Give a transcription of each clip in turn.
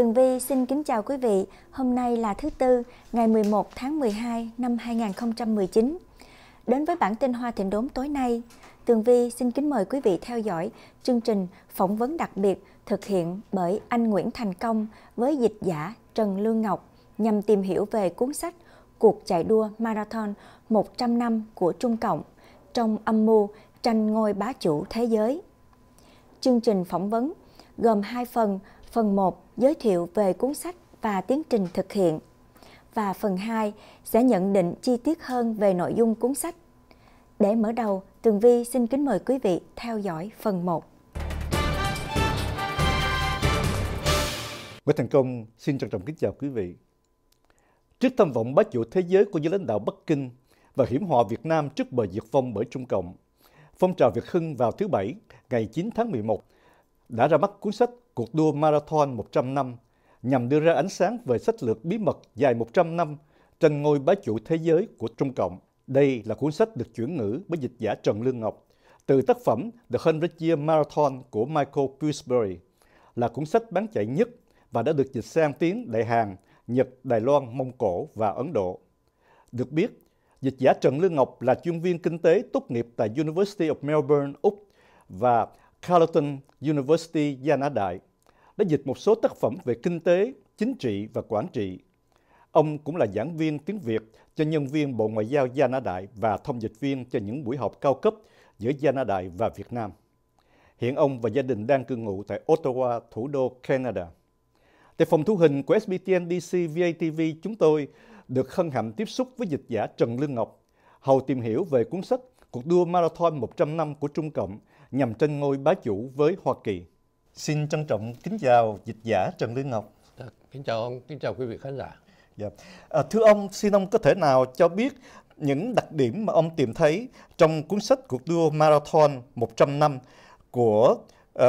Tường Vi xin kính chào quý vị. Hôm nay là thứ Tư, ngày 11 tháng 12 năm 2019. Đến với bản tin Hoa Thịnh Đốn tối nay, Tường Vi xin kính mời quý vị theo dõi chương trình phỏng vấn đặc biệt thực hiện bởi anh Nguyễn Thành Công với dịch giả Trần Lương Ngọc nhằm tìm hiểu về cuốn sách Cuộc chạy đua Marathon 100 năm của Trung Cộng trong âm mưu tranh ngôi bá chủ thế giới. Chương trình phỏng vấn gồm hai phần – Phần 1 giới thiệu về cuốn sách và tiến trình thực hiện. Và phần 2 sẽ nhận định chi tiết hơn về nội dung cuốn sách. Để mở đầu, Tường Vi xin kính mời quý vị theo dõi phần 1. Nguyễn Thành Công xin trân trọng kính chào quý vị. Trước tham vọng bá chủ thế giới của giới lãnh đạo Bắc Kinh và hiểm họa Việt Nam trước bờ diệt vong bởi Trung Cộng, phong trào Việt Hưng vào thứ Bảy, ngày 9 tháng 11 đã ra mắt cuốn sách Cuộc đua Marathon 100 năm nhằm đưa ra ánh sáng về sách lược bí mật dài 100 năm trên ngôi bá chủ thế giới của Trung Cộng. Đây là cuốn sách được chuyển ngữ bởi dịch giả Trần Lương Ngọc từ tác phẩm The Hundred Year Marathon của Michael Pillsbury là cuốn sách bán chạy nhất và đã được dịch sang tiếng Đại Hàn, Nhật, Đài Loan, Mông Cổ và Ấn Độ. Được biết, dịch giả Trần Lương Ngọc là chuyên viên kinh tế tốt nghiệp tại University of Melbourne, Úc và Carleton University Gia Nã Đại đã dịch một số tác phẩm về kinh tế, chính trị và quản trị. Ông cũng là giảng viên tiếng Việt cho nhân viên Bộ Ngoại giao Gia Nã Đại và thông dịch viên cho những buổi họp cao cấp giữa Gia Nã Đại và Việt Nam. Hiện ông và gia đình đang cư ngụ tại Ottawa, thủ đô Canada. Tại phòng thu hình của SBTN DC VATV, chúng tôi được hân hạnh tiếp xúc với dịch giả Trần Lương Ngọc, hầu tìm hiểu về cuốn sách Cuộc đua Marathon 100 năm của Trung Cộng nhằm tranh ngôi bá chủ với Hoa Kỳ. Xin trân trọng kính chào dịch giả Trần Lương Ngọc. Dạ, kính chào ông, kính chào quý vị khán giả. Dạ. À, thưa ông, xin ông có thể nào cho biết những đặc điểm mà ông tìm thấy trong cuốn sách cuộc đua Marathon 100 năm của uh,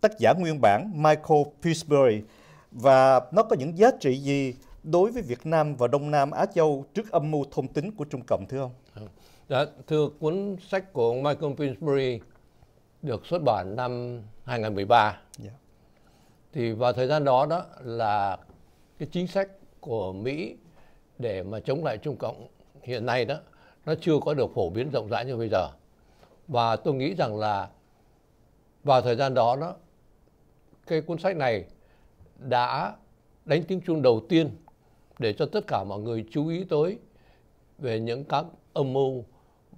tác giả nguyên bản Michael Pillsbury và nó có những giá trị gì đối với Việt Nam và Đông Nam Á Châu trước âm mưu thông tính của Trung Cộng thưa ông? Đã, dạ, thưa cuốn sách của Michael Pillsbury được xuất bản năm 2013. Yeah. Dạ. Thì vào thời gian đó đó là cái chính sách của Mỹ để mà chống lại Trung Cộng hiện nay đó nó chưa có được phổ biến rộng rãi như bây giờ. Và tôi nghĩ rằng là vào thời gian đó đó cái cuốn sách này đã đánh tiếng chuông đầu tiên để cho tất cả mọi người chú ý tới về những các âm mưu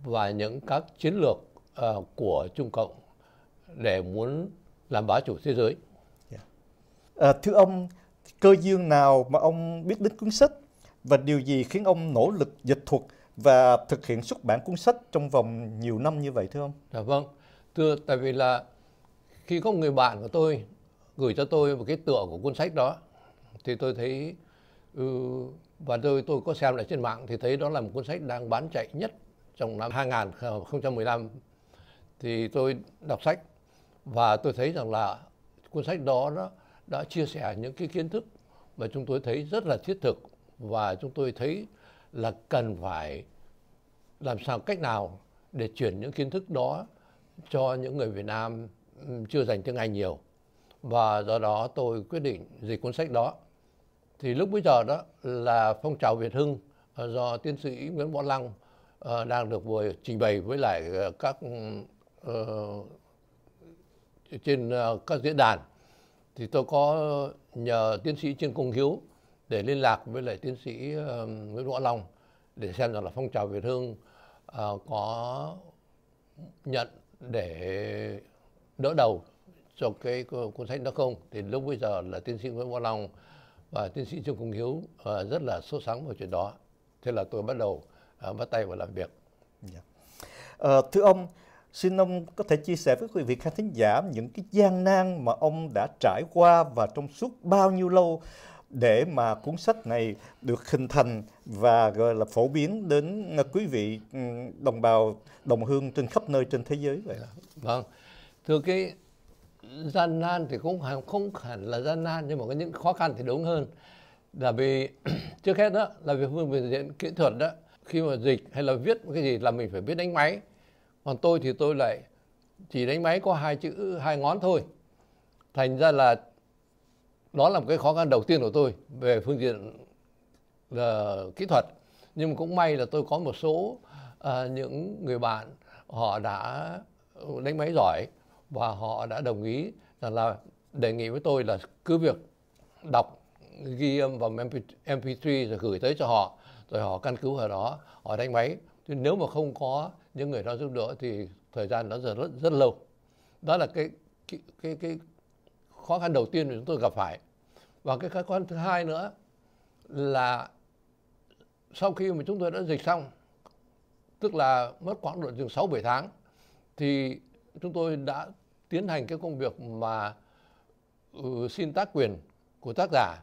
và những các chiến lược uh, của Trung Cộng để muốn làm bá chủ thế giới. Dạ. À, thưa ông, cơ duyên nào mà ông biết đến cuốn sách và điều gì khiến ông nỗ lực dịch thuật và thực hiện xuất bản cuốn sách trong vòng nhiều năm như vậy thưa ông? Dạ vâng, thưa tại vì là khi có người bạn của tôi gửi cho tôi một cái tựa của cuốn sách đó thì tôi thấy ừ, và tôi tôi có xem lại trên mạng thì thấy đó là một cuốn sách đang bán chạy nhất trong năm 2015 thì tôi đọc sách và tôi thấy rằng là cuốn sách đó đã, đã chia sẻ những cái kiến thức mà chúng tôi thấy rất là thiết thực và chúng tôi thấy là cần phải làm sao cách nào để chuyển những kiến thức đó cho những người Việt Nam chưa dành tiếng Anh nhiều và do đó tôi quyết định dịch cuốn sách đó thì lúc bây giờ đó là phong trào Việt Hưng ờ, do tiến sĩ Nguyễn Võ Lăng ờ, đang được vừa trình bày với lại ờ, các trên ờ, các diễn đàn thì tôi có nhờ tiến sĩ Trương Công Hiếu để liên lạc với lại tiến sĩ ờ, Nguyễn Võ Long để xem rằng là phong trào Việt Hương ờ, có nhận để đỡ đầu cho cái cuốn sách đó không thì lúc bây giờ là tiến sĩ Nguyễn Võ Long và tiến sĩ Trương Công Hiếu rất là sốt sáng vào chuyện đó thế là tôi bắt đầu bắt tay vào làm việc yeah. Dạ. à, thưa ông Xin ông có thể chia sẻ với quý vị khán thính giả những cái gian nan mà ông đã trải qua và trong suốt bao nhiêu lâu để mà cuốn sách này được hình thành và gọi là phổ biến đến quý vị ừ, đồng bào đồng hương trên khắp nơi trên thế giới vậy Vâng, thưa cái gian nan thì cũng không hẳn là gian nan nhưng mà có những khó khăn thì đúng hơn là vì trước hết đó là về phương diện kỹ thuật đó khi mà dịch hay là viết cái gì là mình phải biết đánh máy còn tôi thì tôi lại chỉ đánh máy có hai chữ hai ngón thôi thành ra là đó là một cái khó khăn đầu tiên của tôi về phương diện là ờ, kỹ thuật nhưng cũng may là tôi có một số à, những người bạn họ đã đánh máy giỏi và họ đã đồng ý rằng là đề nghị với tôi là cứ việc đọc ghi âm vào MP, MP3 rồi gửi tới cho họ rồi họ căn cứ vào đó họ đánh máy nếu mà không có những người đó giúp đỡ thì thời gian nó rất rất lâu đó là cái cái cái, cái khó khăn đầu tiên mà chúng tôi gặp phải và cái khó khăn thứ hai nữa là sau khi mà chúng tôi đã dịch xong tức là mất khoảng độ chừng 6 7 tháng thì chúng tôi đã tiến hành cái công việc mà uh, xin tác quyền của tác giả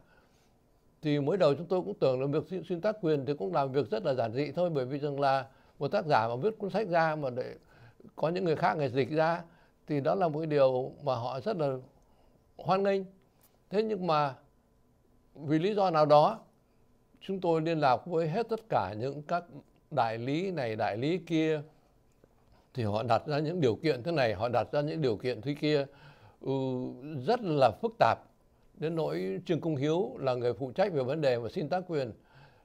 thì mới đầu chúng tôi cũng tưởng là việc xin, xin tác quyền thì cũng làm việc rất là giản dị thôi bởi vì rằng là một tác giả mà viết cuốn sách ra mà để có những người khác người dịch ra thì đó là một cái điều mà họ rất là hoan nghênh thế nhưng mà vì lý do nào đó chúng tôi liên lạc với hết tất cả những các đại lý này đại lý kia thì họ đặt ra những điều kiện thế này họ đặt ra những điều kiện thế kia ừ, rất là phức tạp đến nỗi trương công hiếu là người phụ trách về vấn đề và xin tác quyền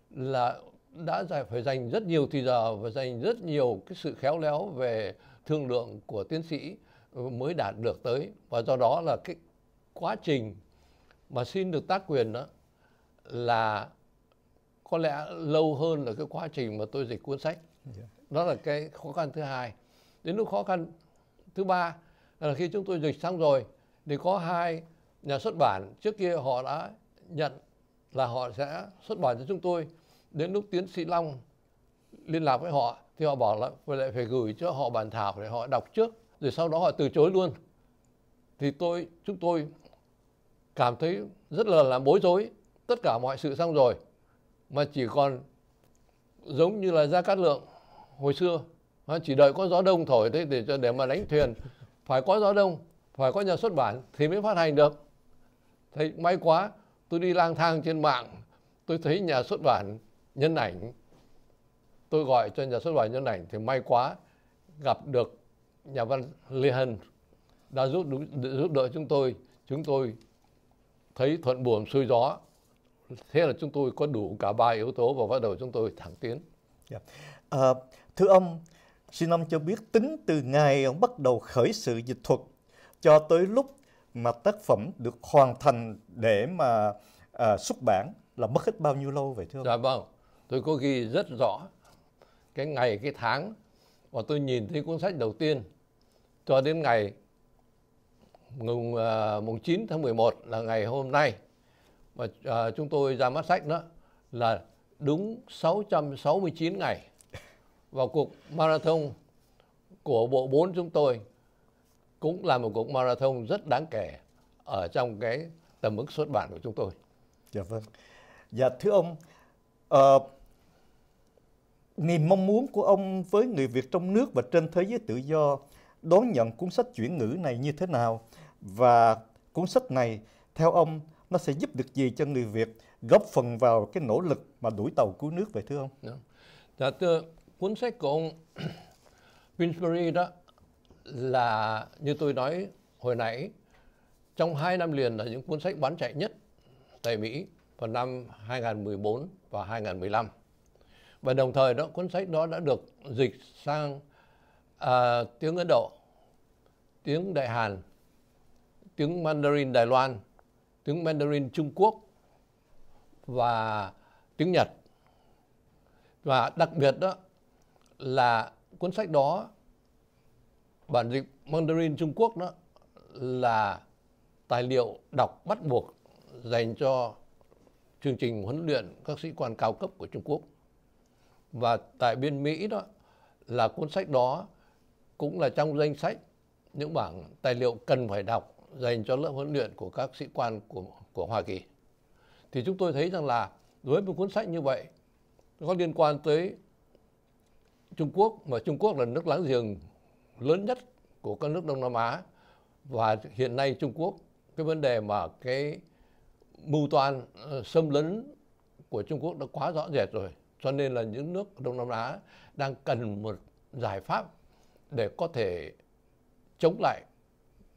là đã phải dành rất nhiều thời giờ và dành rất nhiều cái sự khéo léo về thương lượng của tiến sĩ mới đạt được tới và do đó là cái quá trình mà xin được tác quyền đó là có lẽ lâu hơn là cái quá trình mà tôi dịch cuốn sách đó là cái khó khăn thứ hai đến lúc khó khăn thứ ba là khi chúng tôi dịch xong rồi thì có hai nhà xuất bản trước kia họ đã nhận là họ sẽ xuất bản cho chúng tôi đến lúc tiến sĩ Long liên lạc với họ thì họ bảo là lại phải gửi cho họ bản thảo để họ đọc trước rồi sau đó họ từ chối luôn thì tôi chúng tôi cảm thấy rất là làm bối rối tất cả mọi sự xong rồi mà chỉ còn giống như là ra Cát Lượng hồi xưa chỉ đợi có gió đông thổi thế để để mà đánh thuyền phải có gió đông phải có nhà xuất bản thì mới phát hành được thấy may quá tôi đi lang thang trên mạng tôi thấy nhà xuất bản nhân ảnh tôi gọi cho nhà xuất bản nhân ảnh thì may quá gặp được nhà văn Lê Hân đã giúp giúp đỡ chúng tôi chúng tôi thấy thuận buồm xuôi gió thế là chúng tôi có đủ cả ba yếu tố và bắt đầu chúng tôi thẳng tiến yeah. Dạ. à, ờ, thưa ông xin ông cho biết tính từ ngày ông bắt đầu khởi sự dịch thuật cho tới lúc mà tác phẩm được hoàn thành để mà à, xuất bản là mất hết bao nhiêu lâu vậy thưa ông? Dạ vâng, tôi có ghi rất rõ cái ngày cái tháng và tôi nhìn thấy cuốn sách đầu tiên cho đến ngày mùng à, mùng 9 tháng 11 là ngày hôm nay và uh, à, chúng tôi ra mắt sách đó là đúng 669 ngày và cuộc marathon của bộ 4 chúng tôi cũng là một cuộc marathon rất đáng kể ở trong cái tầm mức xuất bản của chúng tôi. Dạ vâng. Dạ thưa ông, uh, niềm mong muốn của ông với người Việt trong nước và trên thế giới tự do đón nhận cuốn sách chuyển ngữ này như thế nào và cuốn sách này theo ông nó sẽ giúp được gì cho người Việt góp phần vào cái nỗ lực mà đuổi tàu cứu nước vậy thưa ông? Dạ, yeah. Dạ, thưa, cuốn sách của ông Pillsbury đó là như tôi nói hồi nãy trong hai năm liền là những cuốn sách bán chạy nhất tại Mỹ vào năm 2014 và 2015 và đồng thời đó cuốn sách đó đã được dịch sang à, tiếng Ấn Độ, tiếng Đại Hàn, tiếng Mandarin Đài Loan, tiếng Mandarin Trung Quốc và tiếng Nhật. Và đặc biệt đó là cuốn sách đó bản dịch Mandarin Trung Quốc đó là tài liệu đọc bắt buộc dành cho chương trình huấn luyện các sĩ quan cao cấp của Trung Quốc và tại bên Mỹ đó là cuốn sách đó cũng là trong danh sách những bảng tài liệu cần phải đọc dành cho lớp huấn luyện của các sĩ quan của của Hoa Kỳ. Thì chúng tôi thấy rằng là với một cuốn sách như vậy có liên quan tới Trung Quốc mà Trung Quốc là nước láng giềng lớn nhất của các nước Đông Nam Á và hiện nay Trung Quốc cái vấn đề mà cái mưu toan ờ, xâm lấn của Trung Quốc đã quá rõ rệt rồi cho nên là những nước Đông Nam Á đang cần một giải pháp để có thể chống lại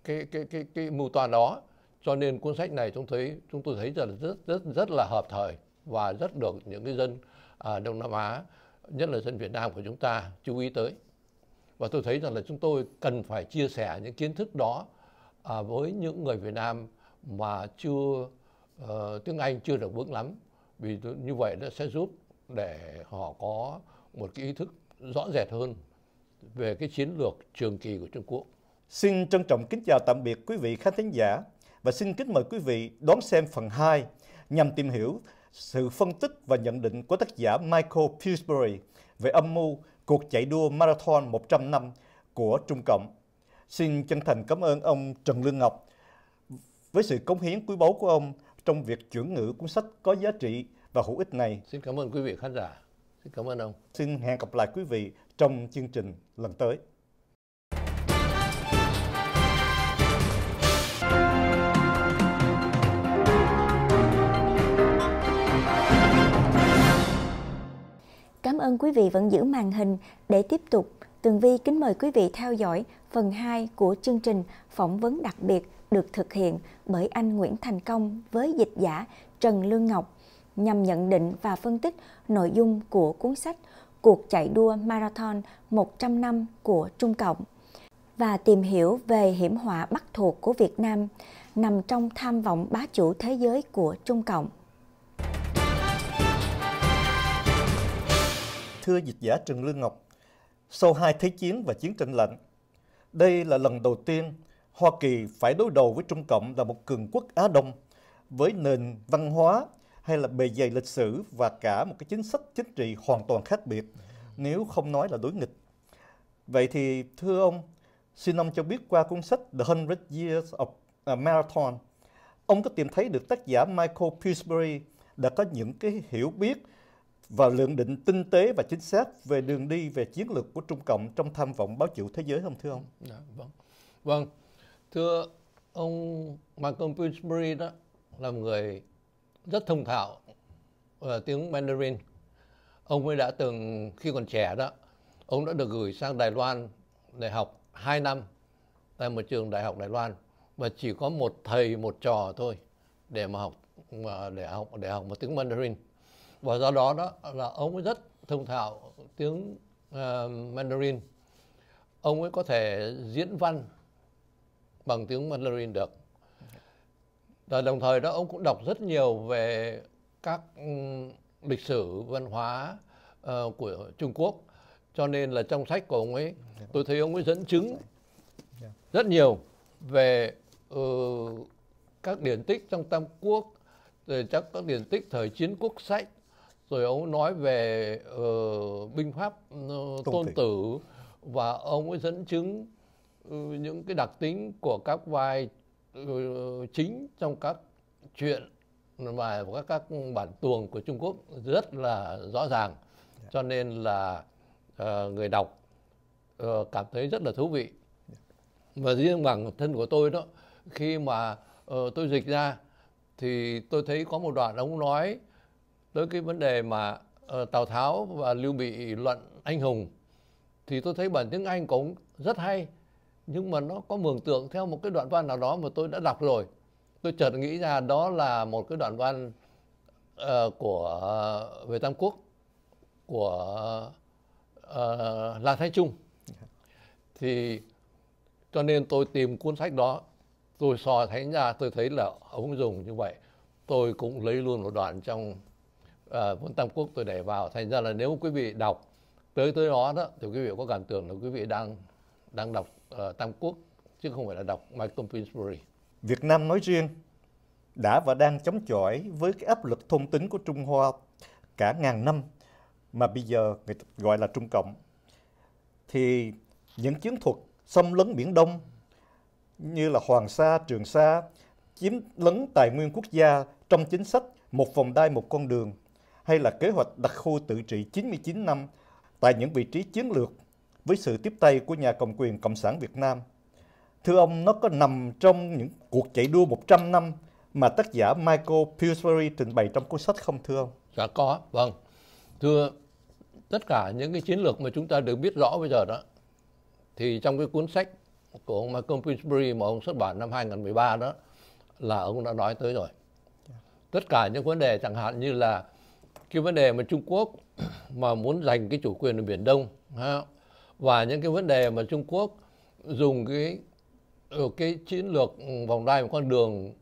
cái cái cái cái mưu toan đó cho nên cuốn sách này chúng thấy chúng tôi thấy rất rất rất rất là hợp thời và rất được những cái dân à, Đông Nam Á nhất là dân Việt Nam của chúng ta chú ý tới và tôi thấy rằng là chúng tôi cần phải chia sẻ những kiến thức đó à, với những người Việt Nam mà chưa uh, tiếng Anh chưa được vững lắm vì như vậy nó sẽ giúp để họ có một cái ý thức rõ rệt hơn về cái chiến lược trường kỳ của Trung Quốc. Xin trân trọng kính chào tạm biệt quý vị khán thính giả và xin kính mời quý vị đón xem phần 2 nhằm tìm hiểu sự phân tích và nhận định của tác giả Michael Pillsbury về âm mưu cuộc chạy đua marathon 100 năm của Trung Cộng. Xin chân thành cảm ơn ông Trần Lương Ngọc với sự cống hiến quý báu của ông trong việc chuyển ngữ cuốn sách có giá trị và hữu ích này. Xin cảm ơn quý vị khán giả. Xin cảm ơn ông. Xin hẹn gặp lại quý vị trong chương trình lần tới. Cảm ơn quý vị vẫn giữ màn hình để tiếp tục. Tường Vi kính mời quý vị theo dõi phần 2 của chương trình phỏng vấn đặc biệt được thực hiện bởi anh Nguyễn Thành Công với dịch giả Trần Lương Ngọc nhằm nhận định và phân tích nội dung của cuốn sách Cuộc chạy đua Marathon 100 năm của Trung Cộng và tìm hiểu về hiểm họa bắt thuộc của Việt Nam nằm trong tham vọng bá chủ thế giới của Trung Cộng. Thưa dịch giả Trần Lương Ngọc, sau hai thế chiến và chiến tranh lạnh, đây là lần đầu tiên Hoa Kỳ phải đối đầu với Trung Cộng là một cường quốc Á Đông với nền văn hóa, hay là bề dày lịch sử và cả một cái chính sách chính trị hoàn toàn khác biệt nếu không nói là đối nghịch. Vậy thì thưa ông, xin ông cho biết qua cuốn sách The Hundred Years of à, Marathon, ông có tìm thấy được tác giả Michael Pillsbury đã có những cái hiểu biết và lượng định tinh tế và chính xác về đường đi về chiến lược của Trung Cộng trong tham vọng báo chịu thế giới không thưa ông? Dạ, vâng. Vâng. Thưa ông Michael Pillsbury đó là người rất thông thạo ở ờ, tiếng Mandarin. Ông ấy đã từng khi còn trẻ đó, ông đã được gửi sang Đài Loan để học 2 năm tại một trường đại học Đài Loan và chỉ có một thầy một trò thôi để mà học mà để học để học một tiếng Mandarin và do đó đó là ông ấy rất thông thạo tiếng uh, Mandarin ông ấy có thể diễn văn bằng tiếng Mandarin được và đồng thời đó ông cũng đọc rất nhiều về các ừ, lịch sử văn hóa uh, của Trung Quốc. Cho nên là trong sách của ông ấy, tôi thấy ông ấy dẫn chứng rất nhiều về uh, các điển tích trong Tam Quốc, rồi chắc các điển tích thời chiến quốc sách, rồi ông nói về uh, binh pháp uh, tôn tử. tử và ông ấy dẫn chứng uh, những cái đặc tính của các vai Ờ, chính trong các chuyện và các các bản tuồng của Trung Quốc rất là rõ ràng dạ. cho nên là uh, người đọc uh, cảm thấy rất là thú vị và riêng bằng thân của tôi đó khi mà uh, tôi dịch ra thì tôi thấy có một đoạn ông nói tới cái vấn đề mà uh, Tào Tháo và Lưu Bị luận anh hùng thì tôi thấy bản tiếng Anh cũng rất hay nhưng mà nó có mường tượng theo một cái đoạn văn nào đó mà tôi đã đọc rồi tôi chợt nghĩ ra đó là một cái đoạn văn uh, của uh, về tam quốc của uh, la thái trung thì cho nên tôi tìm cuốn sách đó tôi so thấy ra tôi thấy là ông dùng như vậy tôi cũng lấy luôn một đoạn trong uh, tam quốc tôi để vào thành ra là nếu quý vị đọc tới tới đó đó thì quý vị có cảm tưởng là quý vị đang đang đọc uh, Tam Quốc chứ không phải là đọc Michael Pillsbury. Việt Nam nói riêng đã và đang chống chọi với cái áp lực thông tính của Trung Hoa cả ngàn năm mà bây giờ người ta gọi là Trung Cộng. Thì những chiến thuật xâm lấn Biển Đông như là Hoàng Sa, Trường Sa, chiếm lấn tài nguyên quốc gia trong chính sách một vòng đai một con đường hay là kế hoạch đặc khu tự trị 99 năm tại những vị trí chiến lược với sự tiếp tay của nhà cầm quyền Cộng sản Việt Nam. Thưa ông, nó có nằm trong những cuộc chạy đua 100 năm mà tác giả Michael Pillsbury trình bày trong cuốn sách không thưa ông? Dạ có, vâng. Thưa tất cả những cái chiến lược mà chúng ta được biết rõ bây giờ đó thì trong cái cuốn sách của ông Michael Pillsbury mà ông xuất bản năm 2013 đó là ông đã nói tới rồi. Tất cả những vấn đề chẳng hạn như là cái vấn đề mà Trung Quốc mà muốn giành cái chủ quyền ở Biển Đông ha, và những cái vấn đề mà Trung Quốc dùng cái ờ, cái chiến lược vòng đai một con đường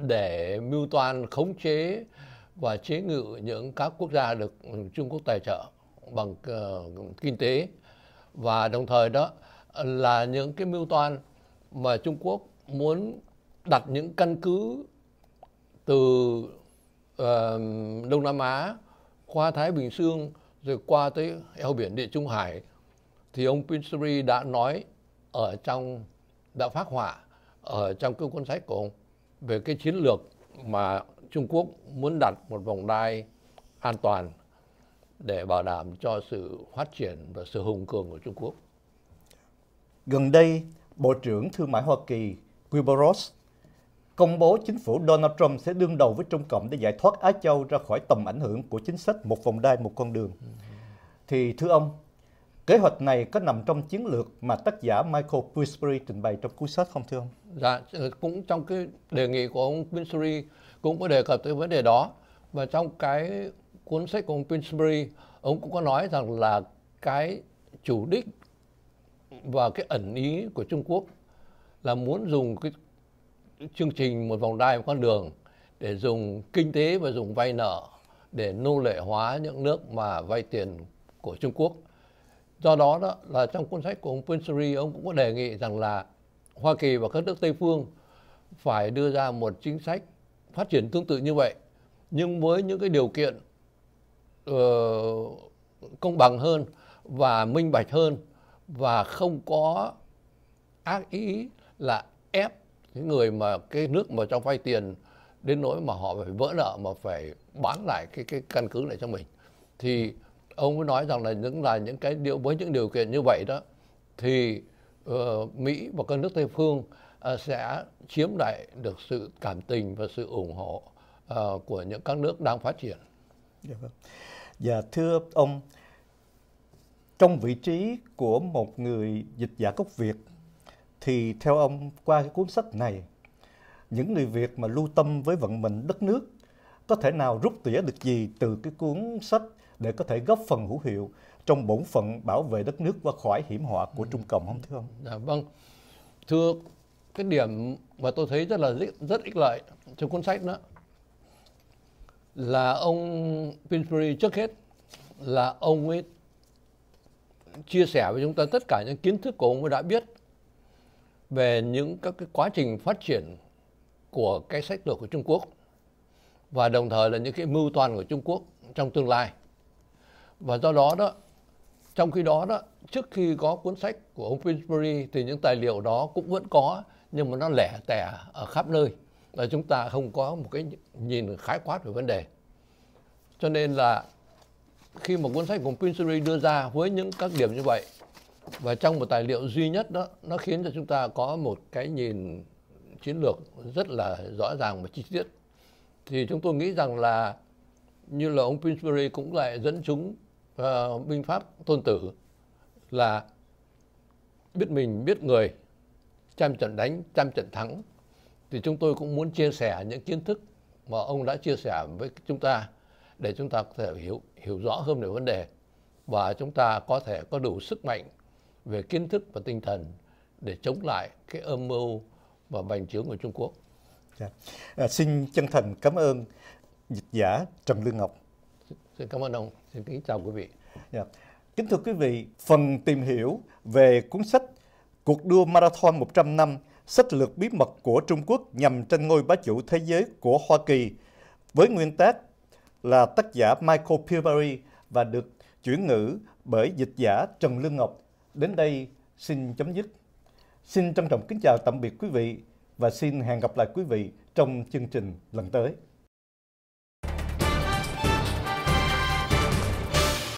để mưu toan khống chế và chế ngự những các quốc gia được Trung Quốc tài trợ bằng uh, kinh tế và đồng thời đó là những cái mưu toan mà Trung Quốc muốn đặt những căn cứ từ uh, Đông Nam Á qua Thái Bình Dương rồi qua tới eo biển Địa Trung Hải thì ông Pinsbury đã nói ở trong đã phát họa ở trong cái cuốn sách của ông về cái chiến lược mà Trung Quốc muốn đặt một vòng đai an toàn để bảo đảm cho sự phát triển và sự hùng cường của Trung Quốc. Gần đây, Bộ trưởng Thương mại Hoa Kỳ Wilbur Ross công bố chính phủ Donald Trump sẽ đương đầu với Trung Cộng để giải thoát Á Châu ra khỏi tầm ảnh hưởng của chính sách một vòng đai một con đường. Thì thưa ông, Kế hoạch này có nằm trong chiến lược mà tác giả Michael Pillsbury trình bày trong cuốn sách không thưa ông? Dạ, cũng trong cái đề nghị của ông Pillsbury cũng có đề cập tới vấn đề đó. Và trong cái cuốn sách của ông Pillsbury, ông cũng có nói rằng là cái chủ đích và cái ẩn ý của Trung Quốc là muốn dùng cái chương trình một vòng đai một con đường để dùng kinh tế và dùng vay nợ để nô lệ hóa những nước mà vay tiền của Trung Quốc do đó đó là trong cuốn sách của ông Prince ông cũng có đề nghị rằng là Hoa Kỳ và các nước Tây phương phải đưa ra một chính sách phát triển tương tự như vậy nhưng với những cái điều kiện uh, công bằng hơn và minh bạch hơn và không có ác ý là ép những người mà cái nước mà cho vay tiền đến nỗi mà họ phải vỡ nợ mà phải bán lại cái cái căn cứ này cho mình thì ông mới nói rằng là những là những cái điều với những điều kiện như vậy đó thì uh, Mỹ và các nước Tây phương uh, sẽ chiếm lại được sự cảm tình và sự ủng hộ uh, của những các nước đang phát triển. Dạ, vâng. dạ thưa ông, trong vị trí của một người dịch giả gốc Việt thì theo ông qua cái cuốn sách này những người Việt mà lưu tâm với vận mệnh đất nước có thể nào rút tỉa được gì từ cái cuốn sách để có thể góp phần hữu hiệu trong bổn phận bảo vệ đất nước và khỏi hiểm họa của ừ. Trung Cộng không thưa ông? Dạ vâng. Thưa cái điểm mà tôi thấy rất là rất ích lợi trong cuốn sách đó là ông Pinsbury trước hết là ông ấy chia sẻ với chúng ta tất cả những kiến thức của ông ấy đã biết về những các cái quá trình phát triển của cái sách lược của Trung Quốc và đồng thời là những cái mưu toan của Trung Quốc trong tương lai và do đó đó trong khi đó đó trước khi có cuốn sách của ông Pinsbury thì những tài liệu đó cũng vẫn có nhưng mà nó lẻ tẻ ở khắp nơi và chúng ta không có một cái nhìn khái quát về vấn đề cho nên là khi một cuốn sách của Pinsbury đưa ra với những các điểm như vậy và trong một tài liệu duy nhất đó nó khiến cho chúng ta có một cái nhìn chiến lược rất là rõ ràng và chi tiết thì chúng tôi nghĩ rằng là như là ông Pinsbury cũng lại dẫn chúng Ờ, binh pháp tôn tử là biết mình biết người trăm trận đánh trăm trận thắng thì chúng tôi cũng muốn chia sẻ những kiến thức mà ông đã chia sẻ với chúng ta để chúng ta có thể hiểu hiểu rõ hơn về vấn đề và chúng ta có thể có đủ sức mạnh về kiến thức và tinh thần để chống lại cái âm mưu và bành trướng của Trung Quốc. À, xin chân thành cảm ơn dịch giả Trần Lương Ngọc. Xin cảm ơn ông. Xin kính chào quý vị. Yeah. Dạ. Kính thưa quý vị, phần tìm hiểu về cuốn sách Cuộc đua Marathon 100 năm, sách lược bí mật của Trung Quốc nhằm tranh ngôi bá chủ thế giới của Hoa Kỳ với nguyên tác là tác giả Michael Pilbury và được chuyển ngữ bởi dịch giả Trần Lương Ngọc. Đến đây xin chấm dứt. Xin trân trọng kính chào tạm biệt quý vị và xin hẹn gặp lại quý vị trong chương trình lần tới.